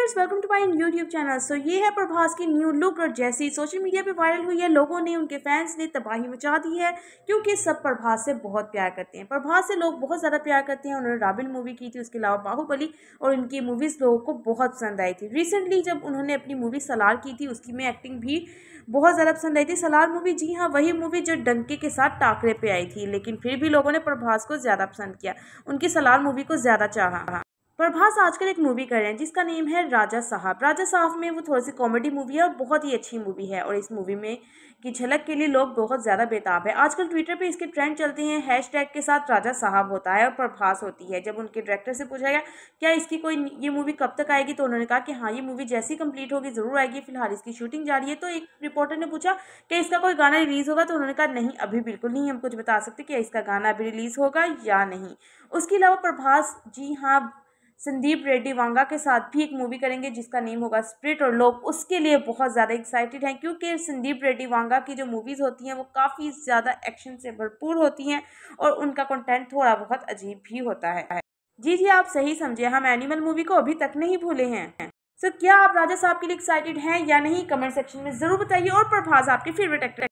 viewers welcome to my YouTube channel so ये है प्रभास की न्यू लुक और जैसे ही सोशल मीडिया पे वायरल हुई है लोगों ने उनके फैंस ने तबाही मचा दी है क्योंकि सब प्रभास से बहुत प्यार करते हैं प्रभास से लोग बहुत ज़्यादा प्यार करते हैं उन्होंने राबिल मूवी की थी उसके अलावा बाहुबली और उनकी मूवीज़ लोगों को बहुत पसंद आई थी रिसेंटली जब उन्होंने अपनी मूवी सलार की थी उसकी में एक्टिंग भी बहुत ज़्यादा पसंद आई थी सलार मूवी जी हाँ वही मूवी जो डंके के साथ टाकरे पर आई थी लेकिन फिर भी लोगों ने प्रभास को ज़्यादा पसंद किया उनकी सलार मूवी को ज़्यादा चाहा प्रभास आजकल एक मूवी कर रहे हैं जिसका नेम है राजा साहब राजा साहब में वो थोड़ी सी कॉमेडी मूवी है और बहुत ही अच्छी मूवी है और इस मूवी में की झलक के लिए लोग बहुत ज़्यादा बेताब है आजकल ट्विटर पे इसके ट्रेंड चलते हैं हैशटैग टैग के साथ राजा साहब होता है और प्रभास होती है जब उनके डायरेक्टर से पूछा गया क्या इसकी कोई ये मूवी कब तक आएगी तो उन्होंने कहा कि हाँ ये मूवी जैसी कंप्लीट होगी ज़रूर आएगी फिलहाल इसकी शूटिंग जारी है तो एक रिपोर्टर ने पूछा कि इसका कोई गाना रिलीज़ होगा तो उन्होंने कहा नहीं अभी बिल्कुल नहीं हम कुछ बता सकते कि इसका गाना अभी रिलीज़ होगा या नहीं उसके अलावा प्रभास जी हाँ संदीप रेड्डी वांगा के साथ भी एक मूवी करेंगे जिसका नेम होगा स्प्रिट और लोग उसके लिए बहुत ज़्यादा एक्साइटेड हैं क्योंकि संदीप रेड्डी वांगा की जो मूवीज़ होती हैं वो काफ़ी ज़्यादा एक्शन से भरपूर होती हैं और उनका कंटेंट थोड़ा बहुत अजीब भी होता है जी जी आप सही समझे हम एनिमल मूवी को अभी तक नहीं भूले हैं सो क्या आप राजा साहब के लिए एक्साइटेड हैं या नहीं कमेंट सेक्शन में ज़रूर बताइए और प्रभास आपके फेवरेट एक्टर